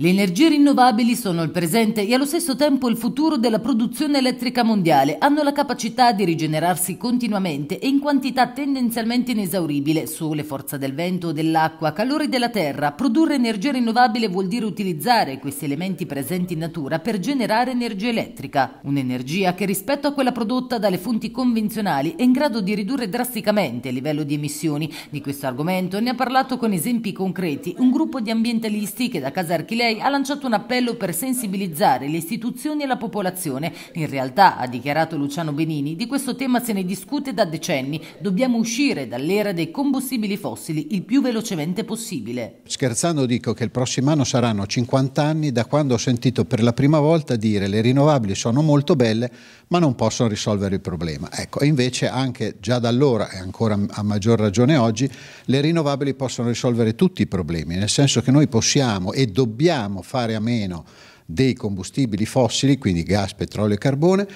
Le energie rinnovabili sono il presente e allo stesso tempo il futuro della produzione elettrica mondiale. Hanno la capacità di rigenerarsi continuamente e in quantità tendenzialmente inesauribile. Sole, forza del vento, dell'acqua, calore della terra. Produrre energia rinnovabile vuol dire utilizzare questi elementi presenti in natura per generare energia elettrica. Un'energia che rispetto a quella prodotta dalle fonti convenzionali è in grado di ridurre drasticamente il livello di emissioni. Di questo argomento ne ha parlato con esempi concreti un gruppo di ambientalisti che da Casa Archilea Pompei ha lanciato un appello per sensibilizzare le istituzioni e la popolazione. In realtà, ha dichiarato Luciano Benini, di questo tema se ne discute da decenni. Dobbiamo uscire dall'era dei combustibili fossili il più velocemente possibile. Scherzando dico che il prossimo anno saranno 50 anni da quando ho sentito per la prima volta dire le rinnovabili sono molto belle ma non possono risolvere il problema. Ecco, invece anche già da allora e ancora a maggior ragione oggi le rinnovabili possono risolvere tutti i problemi, nel senso che noi possiamo e dobbiamo possiamo fare a meno dei combustibili fossili, quindi gas, petrolio e carbone,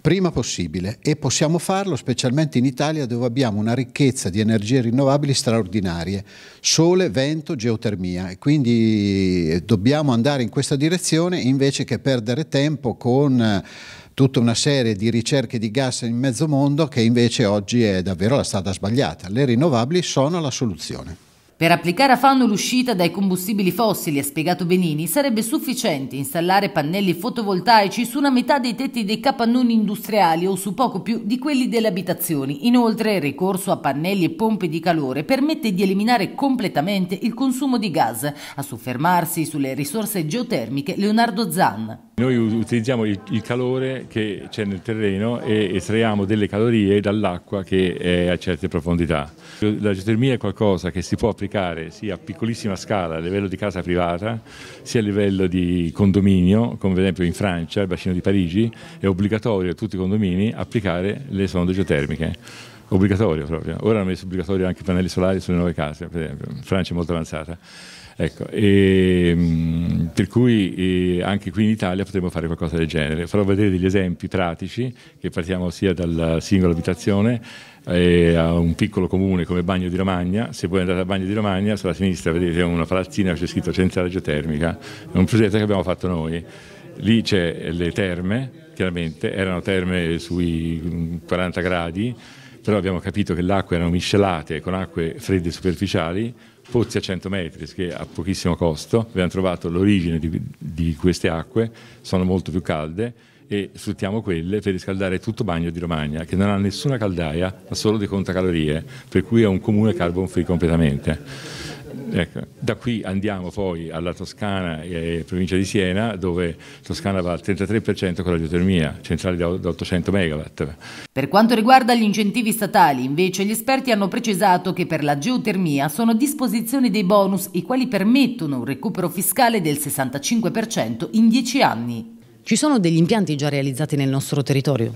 prima possibile e possiamo farlo specialmente in Italia dove abbiamo una ricchezza di energie rinnovabili straordinarie, sole, vento, geotermia e quindi eh, dobbiamo andare in questa direzione invece che perdere tempo con eh, tutta una serie di ricerche di gas in mezzo mondo che invece oggi è davvero la strada sbagliata. Le rinnovabili sono la soluzione. Per applicare a fanno l'uscita dai combustibili fossili, ha spiegato Benini, sarebbe sufficiente installare pannelli fotovoltaici su una metà dei tetti dei capannoni industriali o su poco più di quelli delle abitazioni. Inoltre il ricorso a pannelli e pompe di calore permette di eliminare completamente il consumo di gas, a soffermarsi sulle risorse geotermiche Leonardo Zan. Noi utilizziamo il calore che c'è nel terreno e estraiamo delle calorie dall'acqua che è a certe profondità. La geotermia è qualcosa che si può applicare sia a piccolissima scala a livello di casa privata, sia a livello di condominio, come ad esempio in Francia, il bacino di Parigi, è obbligatorio a tutti i condomini applicare le sonde geotermiche obbligatorio proprio. Ora hanno messo obbligatorio anche i pannelli solari sulle nuove case, per esempio. Francia è molto avanzata. Ecco, e, ehm, per cui eh, anche qui in Italia potremmo fare qualcosa del genere. Farò vedere degli esempi pratici che partiamo sia dalla singola abitazione eh, a un piccolo comune come Bagno di Romagna. Se voi andate a Bagno di Romagna, sulla sinistra vedete una palazzina che c'è scritto Centrale Geotermica. È un progetto che abbiamo fatto noi. Lì c'è le terme, chiaramente, erano terme sui 40 gradi però abbiamo capito che le acque erano miscelate con acque fredde superficiali, pozzi a 100 metri, che a pochissimo costo, abbiamo trovato l'origine di, di queste acque, sono molto più calde e sfruttiamo quelle per riscaldare tutto Bagno di Romagna, che non ha nessuna caldaia, ma solo dei contacalorie, per cui è un comune carbon free completamente. Ecco, da qui andiamo poi alla Toscana e provincia di Siena dove Toscana va al 33% con la geotermia, centrale da 800 MW. Per quanto riguarda gli incentivi statali invece gli esperti hanno precisato che per la geotermia sono a disposizione dei bonus i quali permettono un recupero fiscale del 65% in 10 anni. Ci sono degli impianti già realizzati nel nostro territorio?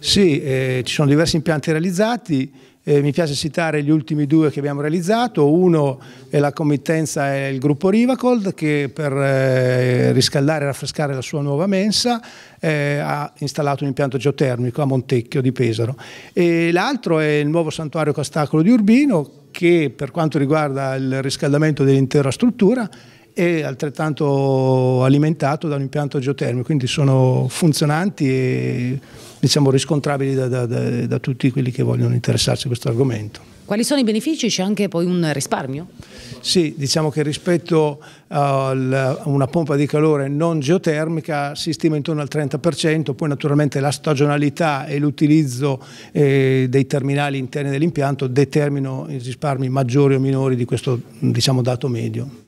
Sì, eh, ci sono diversi impianti realizzati eh, mi piace citare gli ultimi due che abbiamo realizzato, uno è la committenza e il gruppo Rivacold che per eh, riscaldare e raffrescare la sua nuova mensa eh, ha installato un impianto geotermico a Montecchio di Pesaro e l'altro è il nuovo santuario Costacolo di Urbino che per quanto riguarda il riscaldamento dell'intera struttura e altrettanto alimentato da un impianto geotermico, quindi sono funzionanti e diciamo, riscontrabili da, da, da, da tutti quelli che vogliono interessarsi a questo argomento. Quali sono i benefici? C'è anche poi un risparmio? Sì, diciamo che rispetto a una pompa di calore non geotermica si stima intorno al 30%, poi naturalmente la stagionalità e l'utilizzo eh, dei terminali interni dell'impianto determinano i risparmi maggiori o minori di questo diciamo, dato medio.